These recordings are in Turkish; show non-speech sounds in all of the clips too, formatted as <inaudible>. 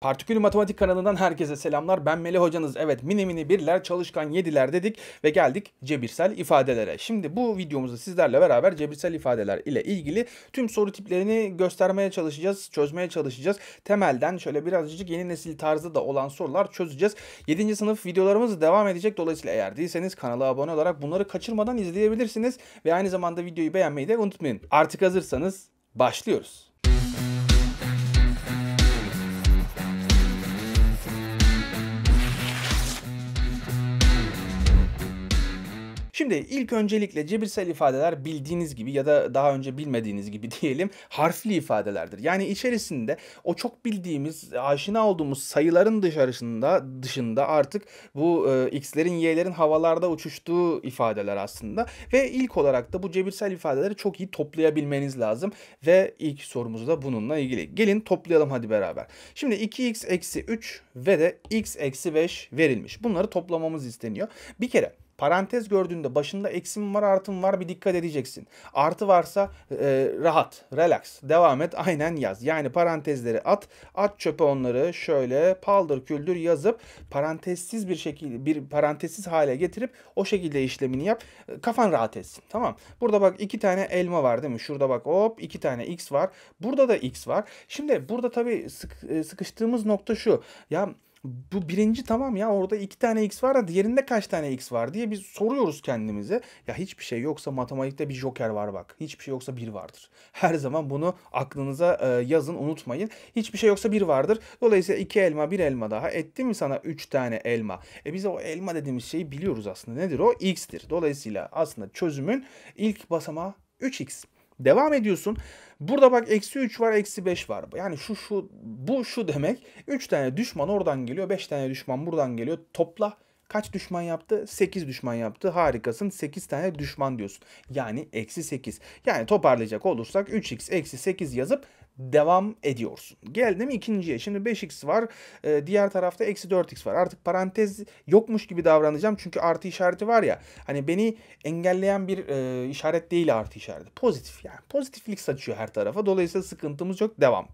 Partikül Matematik kanalından herkese selamlar. Ben Melih hocanız. Evet mini mini birler çalışkan yediler dedik ve geldik cebirsel ifadelere. Şimdi bu videomuzda sizlerle beraber cebirsel ifadeler ile ilgili tüm soru tiplerini göstermeye çalışacağız, çözmeye çalışacağız. Temelden şöyle birazcık yeni nesil tarzı da olan sorular çözeceğiz. 7. sınıf videolarımız devam edecek. Dolayısıyla eğer değilseniz kanala abone olarak bunları kaçırmadan izleyebilirsiniz. Ve aynı zamanda videoyu beğenmeyi de unutmayın. Artık hazırsanız başlıyoruz. Şimdi ilk öncelikle cebirsel ifadeler bildiğiniz gibi ya da daha önce bilmediğiniz gibi <laughs> diyelim harfli ifadelerdir. Yani içerisinde o çok bildiğimiz, aşina olduğumuz sayıların dışarısında dışında artık bu e, x'lerin, y'lerin havalarda uçuştuğu ifadeler aslında ve ilk olarak da bu cebirsel ifadeleri çok iyi toplayabilmeniz lazım ve ilk sorumuz da bununla ilgili. Gelin toplayalım hadi beraber. Şimdi 2x eksi 3 ve de x eksi 5 verilmiş. Bunları toplamamız isteniyor. Bir kere Parantez gördüğünde başında eksi mi var artım mı var bir dikkat edeceksin. Artı varsa e, rahat, relax, devam et aynen yaz. Yani parantezleri at, at çöpe onları şöyle paldır küldür yazıp parantezsiz bir şekilde bir parantezsiz hale getirip o şekilde işlemini yap. E, kafan rahat etsin tamam. Burada bak iki tane elma var değil mi? Şurada bak hop iki tane x var. Burada da x var. Şimdi burada tabii sık, e, sıkıştığımız nokta şu. Ya bu birinci tamam ya orada iki tane x var da diğerinde kaç tane x var diye biz soruyoruz kendimize. Ya hiçbir şey yoksa matematikte bir joker var bak. Hiçbir şey yoksa bir vardır. Her zaman bunu aklınıza e, yazın unutmayın. Hiçbir şey yoksa bir vardır. Dolayısıyla iki elma bir elma daha etti mi sana üç tane elma? E biz o elma dediğimiz şeyi biliyoruz aslında. Nedir o? x'tir. Dolayısıyla aslında çözümün ilk basamağı 3x. Devam ediyorsun. Burada bak eksi 3 var eksi 5 var. Yani şu şu bu şu demek. 3 tane düşman oradan geliyor. 5 tane düşman buradan geliyor. Topla. Kaç düşman yaptı? 8 düşman yaptı. Harikasın. 8 tane düşman diyorsun. Yani eksi 8. Yani toparlayacak olursak 3x eksi 8 yazıp devam ediyorsun. Geldim ikinciye. Şimdi 5x var. E, diğer tarafta eksi 4x var. Artık parantez yokmuş gibi davranacağım. Çünkü artı işareti var ya. Hani beni engelleyen bir e, işaret değil artı işareti. Pozitif yani. Pozitiflik saçıyor her tarafa. Dolayısıyla sıkıntımız yok. Devam.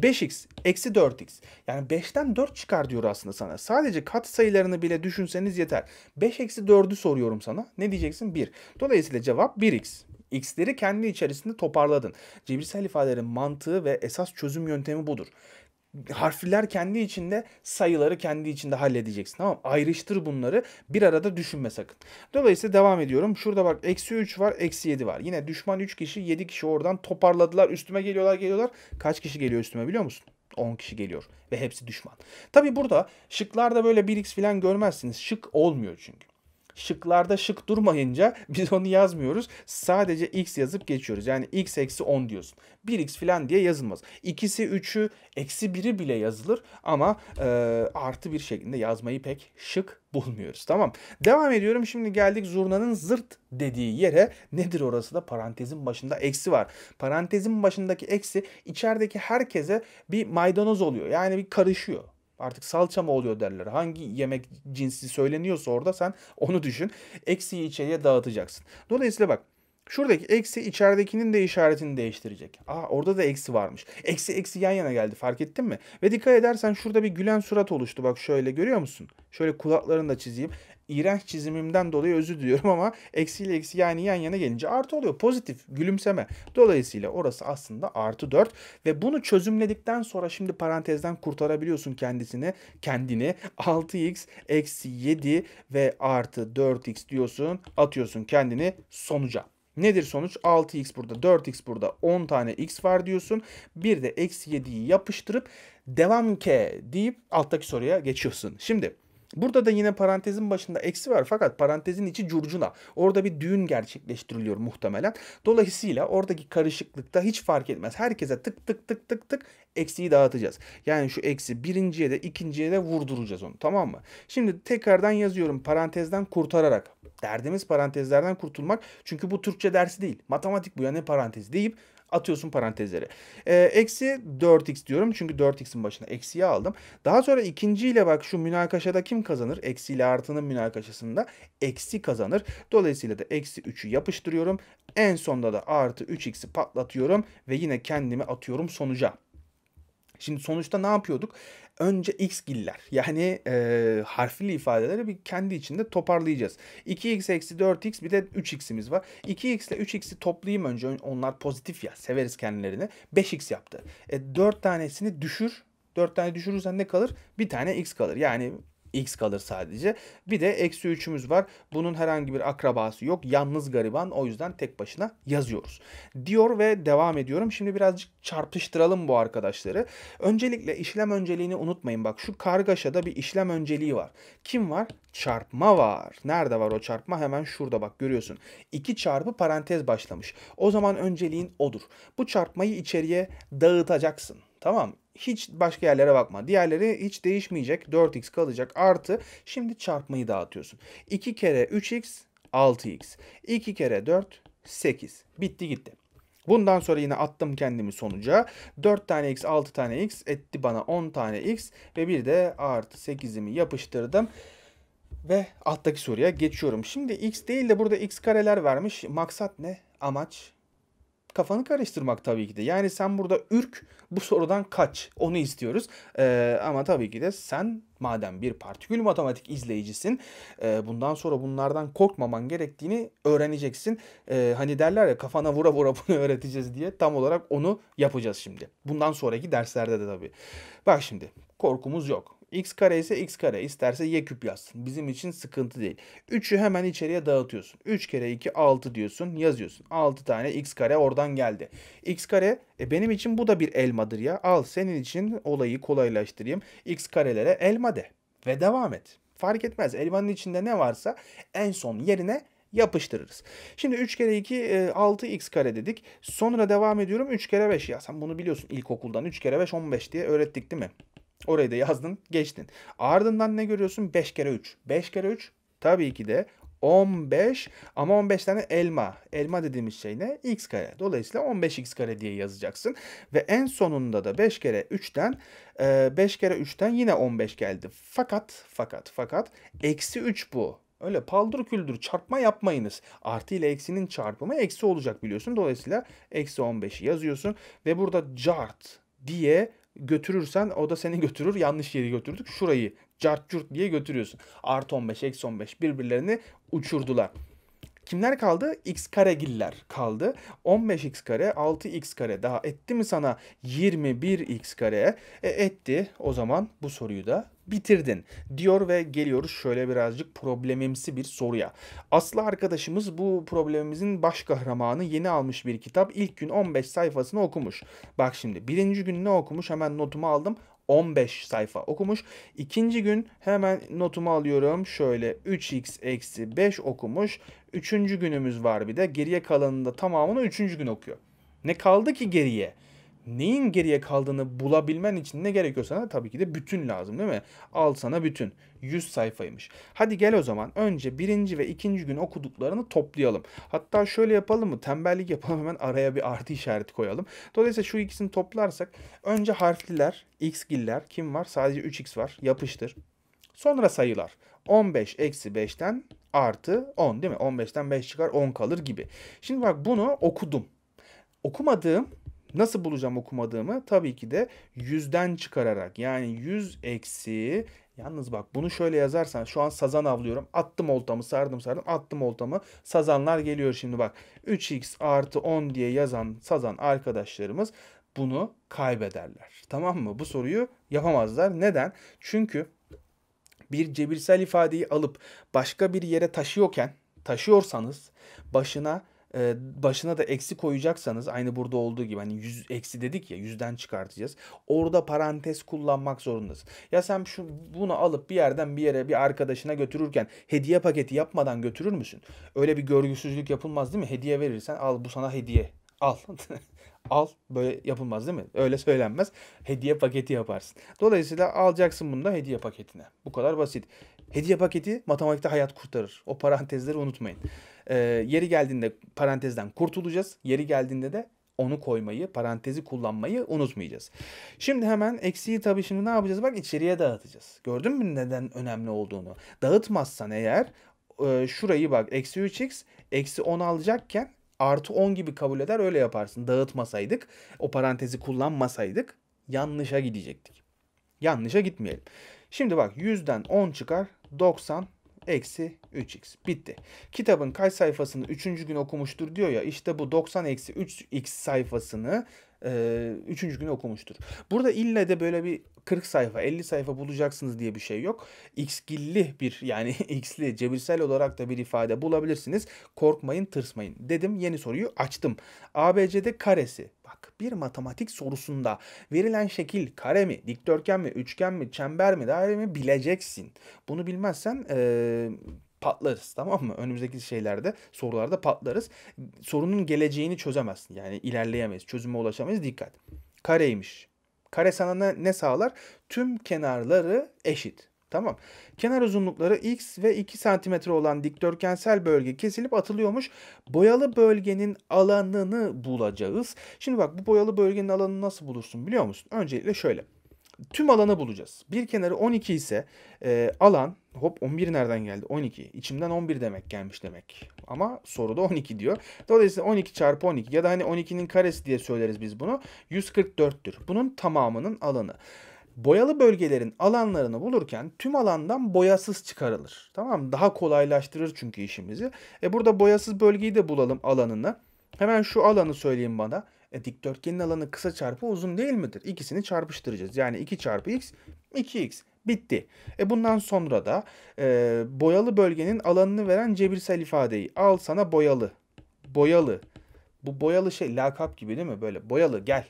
5x eksi 4x yani 5'ten 4 çıkar diyor aslında sana. Sadece kat sayılarını bile düşünseniz yeter. 5 eksi 4'ü soruyorum sana. Ne diyeceksin? 1. Dolayısıyla cevap 1x. X'leri kendi içerisinde toparladın. Cebirsel ifadelerin mantığı ve esas çözüm yöntemi budur harfler kendi içinde sayıları kendi içinde halledeceksin. Tamam Ayrıştır bunları bir arada düşünme sakın. Dolayısıyla devam ediyorum. Şurada bak eksi 3 var eksi 7 var. Yine düşman 3 kişi 7 kişi oradan toparladılar. Üstüme geliyorlar geliyorlar. Kaç kişi geliyor üstüme biliyor musun? 10 kişi geliyor ve hepsi düşman. Tabi burada şıklarda böyle 1x falan görmezsiniz. Şık olmuyor çünkü şıklarda şık durmayınca <laughs> biz onu yazmıyoruz. Sadece x yazıp geçiyoruz. Yani x eksi 10 diyorsun. 1x filan diye yazılmaz. İkisi üçü eksi biri bile yazılır ama e, artı bir şeklinde yazmayı pek şık bulmuyoruz. Tamam. Devam ediyorum. Şimdi geldik zurnanın zırt dediği yere. Nedir orası da? Parantezin başında eksi var. Parantezin başındaki eksi içerideki herkese bir maydanoz oluyor. Yani bir karışıyor. Artık salça mı oluyor derler. Hangi yemek cinsi söyleniyorsa orada sen onu düşün. Eksiyi içeriye dağıtacaksın. Dolayısıyla bak Şuradaki eksi içeridekinin de işaretini değiştirecek. Aa orada da eksi varmış. Eksi eksi yan yana geldi fark ettin mi? Ve dikkat edersen şurada bir gülen surat oluştu. Bak şöyle görüyor musun? Şöyle kulaklarını da çizeyim iğrenç çizimimden dolayı özür diliyorum ama eksiyle eksi yani yan yana gelince artı oluyor. Pozitif gülümseme. Dolayısıyla orası aslında artı 4 ve bunu çözümledikten sonra şimdi parantezden kurtarabiliyorsun kendisini. Kendini 6x eksi 7 ve artı 4x diyorsun. Atıyorsun kendini sonuca. Nedir sonuç? 6x burada, 4x burada, 10 tane x var diyorsun. Bir de eksi 7'yi yapıştırıp devam ke deyip alttaki soruya geçiyorsun. Şimdi Burada da yine parantezin başında eksi var fakat parantezin içi curcuna. Orada bir düğün gerçekleştiriliyor muhtemelen. Dolayısıyla oradaki karışıklıkta hiç fark etmez. Herkese tık tık tık tık tık eksiyi dağıtacağız. Yani şu eksi birinciye de ikinciye de vurduracağız onu tamam mı? Şimdi tekrardan yazıyorum parantezden kurtararak. Derdimiz parantezlerden kurtulmak. Çünkü bu Türkçe dersi değil. Matematik bu ya ne parantez deyip atıyorsun parantezleri. Ee, eksi 4x diyorum çünkü 4x'in başına eksiyi aldım. Daha sonra ikinciyle bak şu münakaşada kim kazanır? Eksi ile artının münakaşasında eksi kazanır. Dolayısıyla da eksi 3'ü yapıştırıyorum. En sonda da artı 3x'i patlatıyorum ve yine kendimi atıyorum sonuca. Şimdi sonuçta ne yapıyorduk? Önce x giller yani e, harfli ifadeleri bir kendi içinde toparlayacağız. 2x eksi 4x bir de 3x'imiz var. 2x ile 3x'i toplayayım önce onlar pozitif ya severiz kendilerini. 5x yaptı. E, 4 tanesini düşür 4 tane düşürürsen ne kalır? Bir tane x kalır. Yani x kalır sadece. Bir de eksi 3'ümüz var. Bunun herhangi bir akrabası yok. Yalnız gariban o yüzden tek başına yazıyoruz. Diyor ve devam ediyorum. Şimdi birazcık çarpıştıralım bu arkadaşları. Öncelikle işlem önceliğini unutmayın. Bak şu kargaşada bir işlem önceliği var. Kim var? Çarpma var. Nerede var o çarpma? Hemen şurada bak görüyorsun. 2 çarpı parantez başlamış. O zaman önceliğin odur. Bu çarpmayı içeriye dağıtacaksın. Tamam hiç başka yerlere bakma. Diğerleri hiç değişmeyecek. 4x kalacak. Artı şimdi çarpmayı dağıtıyorsun. 2 kere 3x 6x. 2 kere 4 8. Bitti gitti. Bundan sonra yine attım kendimi sonuca. 4 tane x 6 tane x etti bana 10 tane x ve bir de artı 8'imi yapıştırdım. Ve alttaki soruya geçiyorum. Şimdi x değil de burada x kareler vermiş. Maksat ne? Amaç kafanı karıştırmak tabii ki de. Yani sen burada ürk bu sorudan kaç onu istiyoruz. Ee, ama tabii ki de sen madem bir partikül matematik izleyicisin e, bundan sonra bunlardan korkmaman gerektiğini öğreneceksin. E, hani derler ya kafana vura vura bunu <laughs> öğreteceğiz diye tam olarak onu yapacağız şimdi. Bundan sonraki derslerde de tabii. Bak şimdi korkumuz yok X kare ise x kare. İsterse y küp yazsın. Bizim için sıkıntı değil. 3'ü hemen içeriye dağıtıyorsun. 3 kere 2 6 diyorsun. Yazıyorsun. 6 tane x kare oradan geldi. X kare e benim için bu da bir elmadır ya. Al senin için olayı kolaylaştırayım. X karelere elma de. Ve devam et. Fark etmez. Elmanın içinde ne varsa en son yerine yapıştırırız. Şimdi 3 kere 2 6x e, kare dedik. Sonra devam ediyorum 3 kere 5. Ya sen bunu biliyorsun ilkokuldan. 3 kere 5 15 diye öğrettik değil mi? Orayı da yazdın geçtin. Ardından ne görüyorsun? 5 kere 3. 5 kere 3 tabii ki de 15 ama 15 tane elma. Elma dediğimiz şey ne? x kare. Dolayısıyla 15x kare diye yazacaksın. Ve en sonunda da 5 kere 3'ten 5 e, kere 3'ten yine 15 geldi. Fakat fakat fakat eksi 3 bu. Öyle paldır küldür çarpma yapmayınız. Artı ile eksinin çarpımı eksi olacak biliyorsun. Dolayısıyla eksi 15'i yazıyorsun. Ve burada cart diye götürürsen o da seni götürür. Yanlış yeri götürdük. Şurayı cart curt diye götürüyorsun. Artı 15, eksi 15 birbirlerini uçurdular. Kimler kaldı? X kare giller kaldı. 15x kare 6x kare daha etti mi sana 21x kare? E, etti. O zaman bu soruyu da bitirdin diyor ve geliyoruz şöyle birazcık problemimsi bir soruya. Aslı arkadaşımız bu problemimizin baş kahramanı yeni almış bir kitap. İlk gün 15 sayfasını okumuş. Bak şimdi birinci gün ne okumuş hemen notumu aldım. 15 sayfa okumuş. İkinci gün hemen notumu alıyorum. Şöyle 3x eksi 5 okumuş. Üçüncü günümüz var bir de. Geriye kalanında tamamını üçüncü gün okuyor. Ne kaldı ki geriye? neyin geriye kaldığını bulabilmen için ne gerekiyor sana? Tabii ki de bütün lazım değil mi? Al sana bütün. 100 sayfaymış. Hadi gel o zaman önce birinci ve ikinci gün okuduklarını toplayalım. Hatta şöyle yapalım mı? Tembellik yapalım <laughs> hemen araya bir artı işareti koyalım. Dolayısıyla şu ikisini toplarsak önce harfliler, x'giller kim var? Sadece 3x var. Yapıştır. Sonra sayılar. 15 eksi 5'ten artı 10 değil mi? 15'ten 5 çıkar 10 kalır gibi. Şimdi bak bunu okudum. Okumadığım Nasıl bulacağım okumadığımı? Tabii ki de yüzden çıkararak. Yani yüz eksi Yalnız bak bunu şöyle yazarsan şu an sazan avlıyorum. Attım oltamı sardım sardım attım oltamı. Sazanlar geliyor şimdi bak. 3x artı 10 diye yazan sazan arkadaşlarımız bunu kaybederler. Tamam mı? Bu soruyu yapamazlar. Neden? Çünkü bir cebirsel ifadeyi alıp başka bir yere taşıyorken taşıyorsanız başına e, başına da eksi koyacaksanız aynı burada olduğu gibi hani 100 eksi dedik ya yüzden çıkartacağız. Orada parantez kullanmak zorundasın. Ya sen şu bunu alıp bir yerden bir yere bir arkadaşına götürürken hediye paketi yapmadan götürür müsün? Öyle bir görgüsüzlük yapılmaz değil mi? Hediye verirsen al bu sana hediye. Al. <laughs> al böyle yapılmaz değil mi? Öyle söylenmez. Hediye paketi yaparsın. Dolayısıyla alacaksın bunu da hediye paketine. Bu kadar basit. Hediye paketi matematikte hayat kurtarır. O parantezleri unutmayın. Ee, yeri geldiğinde parantezden kurtulacağız. Yeri geldiğinde de onu koymayı, parantezi kullanmayı unutmayacağız. Şimdi hemen eksiği tabii şimdi ne yapacağız? Bak içeriye dağıtacağız. Gördün mü neden önemli olduğunu? Dağıtmazsan eğer e, şurayı bak eksi 3x eksi 10 alacakken artı 10 gibi kabul eder öyle yaparsın. Dağıtmasaydık o parantezi kullanmasaydık yanlışa gidecektik. Yanlışa gitmeyelim. Şimdi bak 100'den 10 çıkar 90 eksi 3x. Bitti. Kitabın kaç sayfasını 3. gün okumuştur diyor ya işte bu 90 eksi 3x sayfasını ee, üçüncü günü okumuştur. Burada ille de böyle bir 40 sayfa 50 sayfa bulacaksınız diye bir şey yok. X'gilli bir yani <laughs> X'li cebirsel olarak da bir ifade bulabilirsiniz. Korkmayın tırsmayın dedim yeni soruyu açtım. ABCD karesi bak bir matematik sorusunda verilen şekil kare mi dikdörtgen mi üçgen mi çember mi daire mi bileceksin. Bunu bilmezsen e, patlarız tamam mı? Önümüzdeki şeylerde sorularda patlarız. Sorunun geleceğini çözemezsin. Yani ilerleyemeyiz. Çözüme ulaşamayız. Dikkat. Kareymiş. Kare sana ne, ne sağlar? Tüm kenarları eşit. Tamam. Kenar uzunlukları x ve 2 cm olan dikdörtgensel bölge kesilip atılıyormuş. Boyalı bölgenin alanını bulacağız. Şimdi bak bu boyalı bölgenin alanını nasıl bulursun biliyor musun? Öncelikle şöyle tüm alanı bulacağız. Bir kenarı 12 ise e, alan hop 11 nereden geldi? 12. İçimden 11 demek gelmiş demek. Ama soruda 12 diyor. Dolayısıyla 12 çarpı 12 ya da hani 12'nin karesi diye söyleriz biz bunu. 144'tür. Bunun tamamının alanı. Boyalı bölgelerin alanlarını bulurken tüm alandan boyasız çıkarılır. Tamam mı? Daha kolaylaştırır çünkü işimizi. E burada boyasız bölgeyi de bulalım alanını. Hemen şu alanı söyleyeyim bana. E, dikdörtgenin alanı kısa çarpı uzun değil midir? İkisini çarpıştıracağız. Yani 2 çarpı x 2x. Bitti. E bundan sonra da e, boyalı bölgenin alanını veren cebirsel ifadeyi al sana boyalı. Boyalı. Bu boyalı şey lakap gibi değil mi? Böyle boyalı gel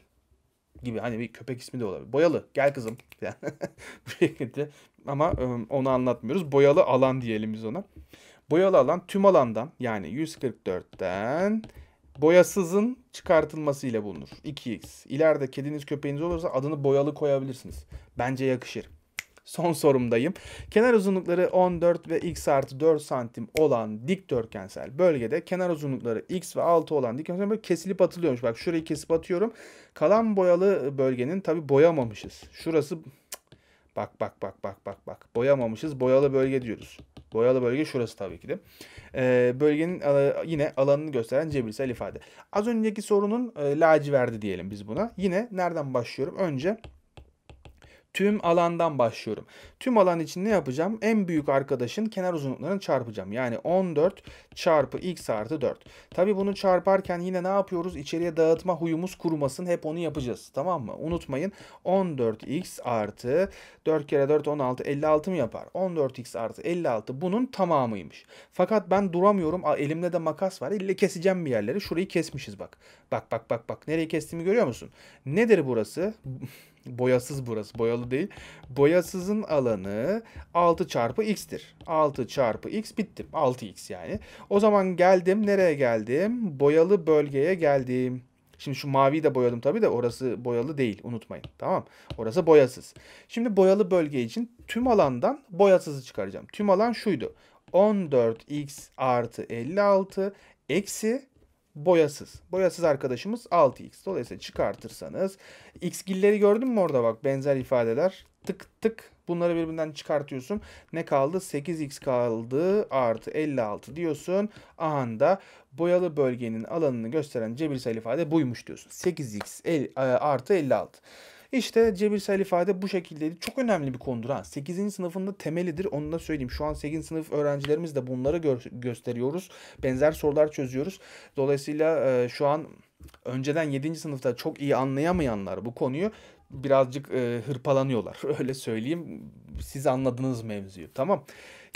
gibi hani bir köpek ismi de olabilir. Boyalı gel kızım <laughs> bu şekilde ama e, onu anlatmıyoruz. Boyalı alan diyelim biz ona. Boyalı alan tüm alandan yani 144'ten boyasızın çıkartılmasıyla bulunur. 2x. İleride kediniz köpeğiniz olursa adını boyalı koyabilirsiniz. Bence yakışır. Son sorumdayım. Kenar uzunlukları 14 ve x artı 4 santim olan dikdörtgensel bölgede kenar uzunlukları x ve 6 olan dikdörtgensel bölge kesilip atılıyormuş. Bak şurayı kesip atıyorum. Kalan boyalı bölgenin tabi boyamamışız. Şurası Bak bak bak bak bak bak. Boyamamışız. Boyalı bölge diyoruz. Boyalı bölge şurası tabii ki de. Ee, bölgenin e, yine alanını gösteren cebirsel ifade. Az önceki sorunun e, laciverdi diyelim biz buna. Yine nereden başlıyorum? Önce Tüm alandan başlıyorum. Tüm alan için ne yapacağım? En büyük arkadaşın kenar uzunluklarını çarpacağım. Yani 14 çarpı x artı 4. Tabi bunu çarparken yine ne yapıyoruz? İçeriye dağıtma huyumuz kurumasın. Hep onu yapacağız. Tamam mı? Unutmayın 14x artı 4 kere 4 16 56 mı yapar? 14x artı 56 bunun tamamıymış. Fakat ben duramıyorum. Elimde de makas var. Elle keseceğim bir yerleri. Şurayı kesmişiz bak. Bak bak bak bak. Nereye kestiğimi görüyor musun? Nedir burası? <laughs> Boyasız burası. Boyalı değil. Boyasızın alanı 6 çarpı x'tir. 6 çarpı x bittim. 6x yani. O zaman geldim. Nereye geldim? Boyalı bölgeye geldim. Şimdi şu maviyi de boyadım tabii de orası boyalı değil unutmayın. Tamam. Orası boyasız. Şimdi boyalı bölge için tüm alandan boyasızı çıkaracağım. Tüm alan şuydu. 14x artı 56 eksi boyasız. Boyasız arkadaşımız 6x. Dolayısıyla çıkartırsanız x gilleri gördün mü orada bak benzer ifadeler. Tık tık bunları birbirinden çıkartıyorsun. Ne kaldı? 8x kaldı artı 56 diyorsun. Ahanda boyalı bölgenin alanını gösteren cebirsel ifade buymuş diyorsun. 8x el, e, artı 56. İşte cebirsel ifade bu şekildeydi. Çok önemli bir konudur ha. 8. sınıfında temelidir. Onu da söyleyeyim. Şu an 8. sınıf öğrencilerimiz de bunları gö- gösteriyoruz. Benzer sorular çözüyoruz. Dolayısıyla e, şu an önceden 7. sınıfta çok iyi anlayamayanlar bu konuyu birazcık e, hırpalanıyorlar. <laughs> Öyle söyleyeyim. Siz anladınız mevzuyu. Tamam.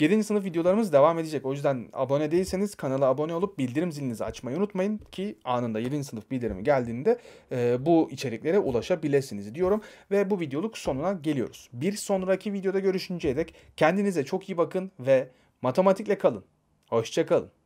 7. sınıf videolarımız devam edecek. O yüzden abone değilseniz kanala abone olup bildirim zilinizi açmayı unutmayın ki anında 7. sınıf bildirimi geldiğinde e, bu içeriklere ulaşabilirsiniz diyorum. Ve bu videoluk sonuna geliyoruz. Bir sonraki videoda görüşünceye dek kendinize çok iyi bakın ve matematikle kalın. Hoşçakalın.